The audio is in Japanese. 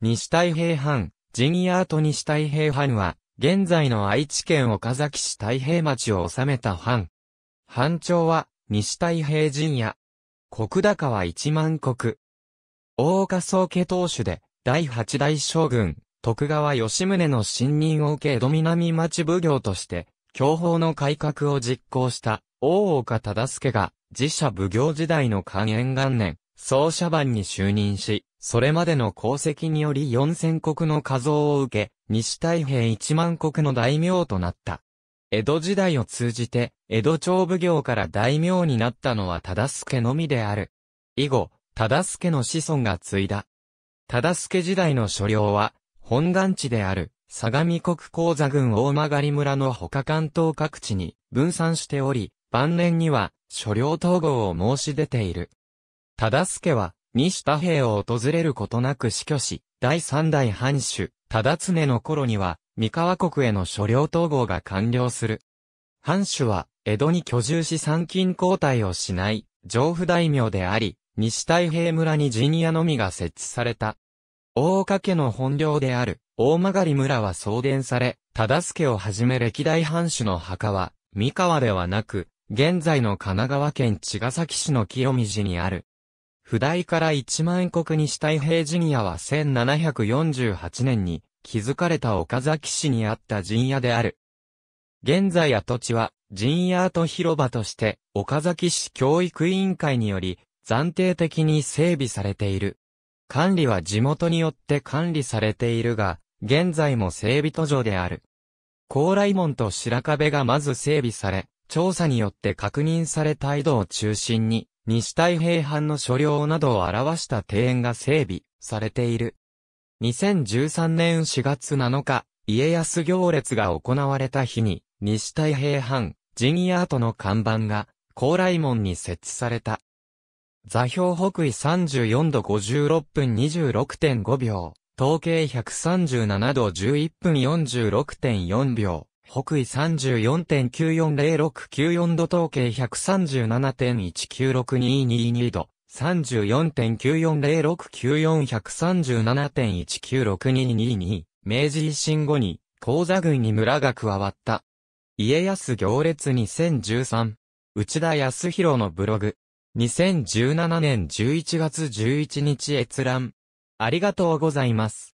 西太平藩、ジ屋アート西太平藩は、現在の愛知県岡崎市太平町を治めた藩。藩長は、西太平陣屋。国高は一万国。大岡宗家当主で、第八代将軍、徳川吉宗の信任を受け江戸南町奉行として、享保の改革を実行した、大岡忠助が、自社奉行時代の寛延元年、総社番に就任し、それまでの功績により4000国の加増を受け、西太平1万国の大名となった。江戸時代を通じて、江戸町奉行から大名になったのは忠助のみである。以後、忠助の子孫が継いだ。忠助時代の所領は、本願地である、相模国鉱座郡大曲村の他関東各地に分散しており、晩年には、所領統合を申し出ている。忠助は、西太平を訪れることなく死去し、第三代藩主、忠常の頃には、三河国への所領統合が完了する。藩主は、江戸に居住し参勤交代をしない、上府大名であり、西太平村に陣屋のみが設置された。大岡家の本領である、大曲村は送電され、忠助をはじめ歴代藩主の墓は、三河ではなく、現在の神奈川県茅ヶ崎市の清水にある。普代から1万国にした伊平陣屋は1748年に築かれた岡崎市にあった陣屋である。現在跡地は陣屋跡広場として岡崎市教育委員会により暫定的に整備されている。管理は地元によって管理されているが、現在も整備途上である。高麗門と白壁がまず整備され、調査によって確認された井戸を中心に、西太平藩の所領などを表した庭園が整備されている。2013年4月7日、家康行列が行われた日に、西太平藩、陣屋跡の看板が、高麗門に設置された。座標北緯34度56分26.5秒、統計137度11分46.4秒、北緯34.940694度統計1 3 7 1 9 6 2 2 2度、34.94069437.1962222、明治維新後に、高座軍に村が加わった。家康行列2013、内田康弘のブログ、2017年11月11日閲覧。ありがとうございます。